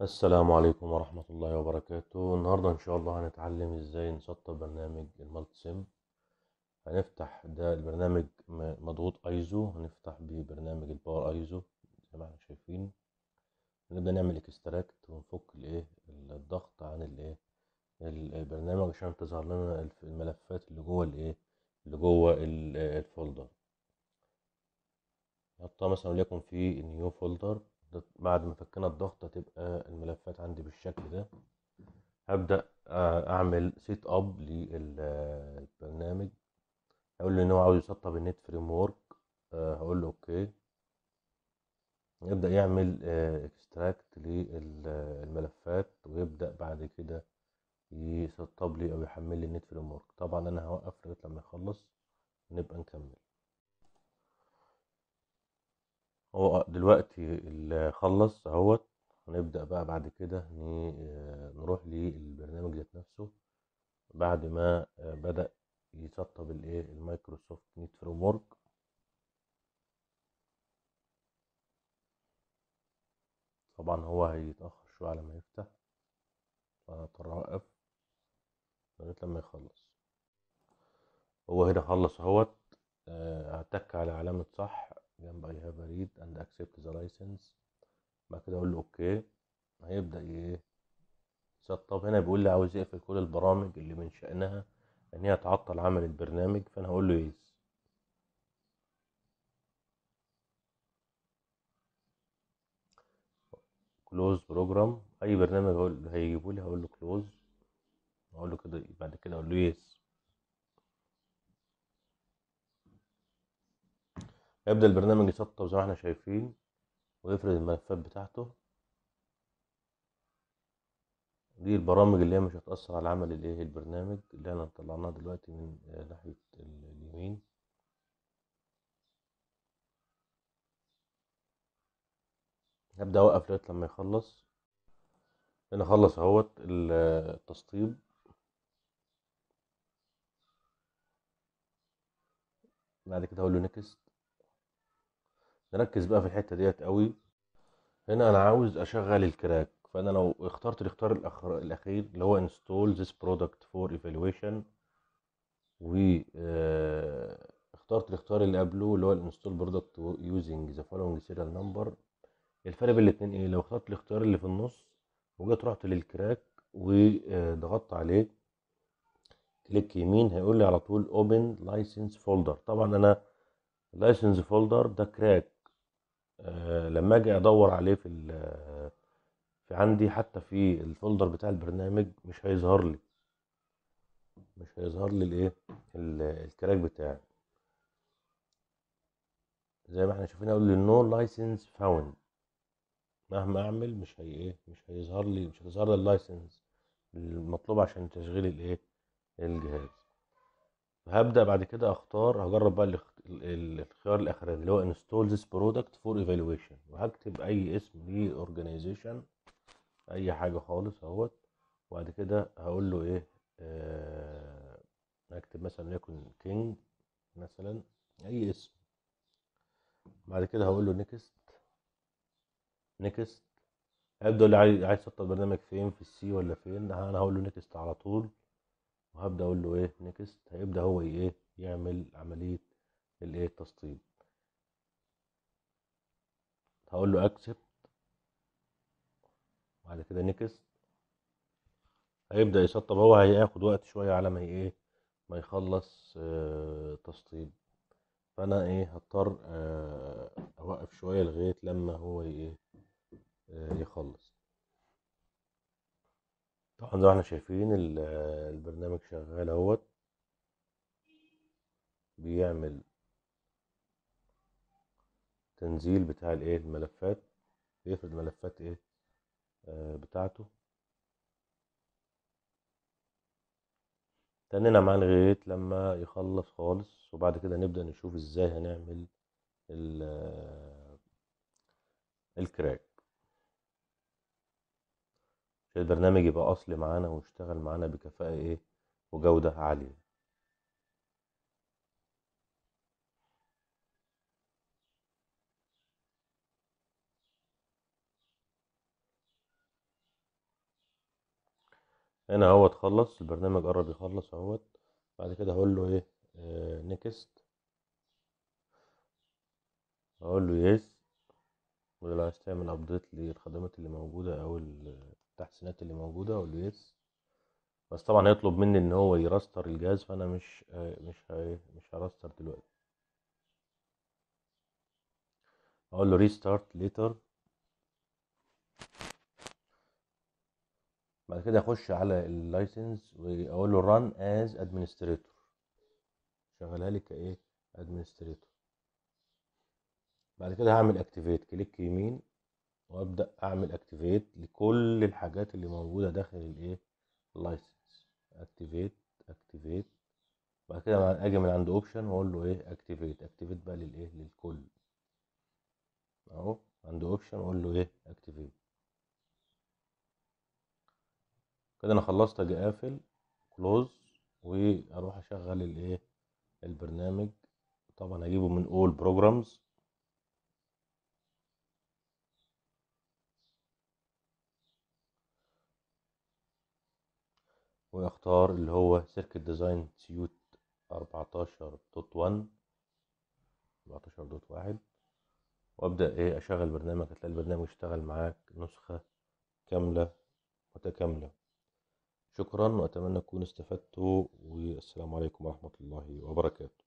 السلام عليكم ورحمة الله وبركاته النهاردة إن شاء الله هنتعلم إزاي نسطب برنامج المالتي سيم هنفتح ده البرنامج مضغوط أيزو هنفتح ببرنامج الباور أيزو زي ما احنا شايفين نبدأ نعمل اكستراكت ونفك الإيه الضغط عن الإيه البرنامج عشان تظهر لنا الملفات اللي جوه الإيه اللي جوه الفولدر نحطها مثلا وليكن في نيو فولدر بعد ما فكنا الضغطة تبقى الملفات عندي بالشكل ده هبدأ آه، اعمل سيت اب للبرنامج هقول له ان هو عاوز يسطب النت فريم ورك آه، هقول له اوكي يبدا يعمل اكستراكت آه، للملفات ويبدا بعد كده يسطب لي او يحمل لي النت فريم ورك طبعا انا هوقف لغايه لما يخلص ونبقى نكمل هو دلوقتي اللي خلص اهوت هنبدأ بقى بعد كده آه، نروح للبرنامج ذات نفسه بعد ما آه، بدأ يسطب الايه المايكروسوفت نيت فريم ورك طبعا هو هيتأخر شوية على ما يفتح فأنا هضطر أوقف لغاية لما يخلص هو هنا خلص اهوت هتك آه، على علامة صح جنب اي هاف ريد اند اكسبت ذا لايسنس بعد كده اقول له اوكي هيبدا ايه يسطب هنا بيقول لي عاوز يقفل كل البرامج اللي من شأنها ان هي تعطل عمل البرنامج فانا هقول له يس كلوز بروجرام اي برنامج هيجيبه لي هقول له كلوز هقول له كده بعد كده اقول له يس يبدأ البرنامج يسطب زي ما احنا شايفين ويفرز الملفات بتاعته دي البرامج اللي هي مش هتأثر على عمل الايه البرنامج اللي احنا طلعناه دلوقتي من ناحية اليمين هبدأ أوقف لغاية لما يخلص هنا خلص اهوت التسطيب بعد كده هقول له نكست نركز بقى في الحته ديت قوي هنا انا عاوز اشغل الكراك فانا لو اخترت الاختيار الاخير اللي هو install this product for evaluation و آه، اخترت الاختيار اللي قبله اللي هو install product using the following serial number الفرق بين الاتنين ايه لو اخترت الاختيار اللي في النص وجيت رحت للكراك وضغطت آه، عليه كليك يمين هيقول لي على طول open license folder طبعا انا license folder ده كراك آه، لما اجي ادور عليه في في عندي حتى في الفولدر بتاع البرنامج مش هيظهر لي مش هيظهر لي الايه الكراك بتاعي زي ما احنا شايفين اقول لي نو لايسنس فاوند مهما اعمل مش هي ايه مش هيظهر لي مش هيظهر لي اللايسنس المطلوب عشان تشغيل الايه الجهاز هبدا بعد كده اختار هجرب بقى الخيار الاخراني اللي هو انستول ذيس برودكت فور ايفالويشن وهكتب اي اسم للاورجنايزيشن اي حاجه خالص اهوت وبعد كده هقول له ايه آه هكتب مثلا ليكن كينج مثلا اي اسم بعد كده هقول له نيكست نيكست هيبدا اللي عايز يحط البرنامج فين في السي ولا فين انا هقول له نيكست على طول وهبدا اقول له ايه نيكست هيبدا هو ايه يعمل عمليه الايه التسطيب هقول له اكسبت بعد كده نيكست هيبدا يسطب هو هياخد وقت شويه على ما ايه ما يخلص آه تسطيب فانا ايه هضطر آه اوقف شويه لغايه لما هو ايه آه يخلص طبعا زي ما احنا شايفين البرنامج شغال اهوت بيعمل تنزيل بتاع الايه الملفات بيفرد ملفات ايه آه، بتاعته تنينا معاه لغاية لما يخلص خالص وبعد كده نبدأ نشوف ازاي هنعمل آه، الكراك البرنامج يبقى اصلي معانا ويشتغل معانا بكفاءة ايه وجودة عالية هنا هو تخلص البرنامج قرب يخلص اهوت بعد كده هقول له ايه نيكست آه، هقول له يس ولو عايز تعمل ابديت للخدمات اللي موجوده او التحسينات اللي موجوده اقول له يس بس طبعا هيطلب مني ان هو يراستر الجهاز فانا مش مش مش هراستر دلوقتي اقول له ريستارت ليتر بعد كده اخش على اللايسنس واقول له ران از ادمنستريتور شغلها لي كايه ادمنستريتور بعد كده هعمل اكتيفيت كليك يمين وابدا اعمل اكتيفيت لكل الحاجات اللي موجوده داخل الايه اللايسنس اكتيفيت اكتيفيت بعد كده اجي من عند اوبشن واقول له ايه اكتيفيت اكتيفيت بقى للايه للكل اهو عند اوبشن واقول له ايه اكتيفيت كده انا خلصت اجي قافل كلوز واروح اشغل الايه البرنامج طبعا هجيبه من اول بروجرامز ويختار اللي هو سيركت ديزاين سيوت 14.1 14.1 وابدا ايه اشغل برنامج هتلاقي البرنامج اشتغل معاك نسخه كامله متكامله شكرا واتمنى تكونوا استفدتوا والسلام عليكم ورحمه الله وبركاته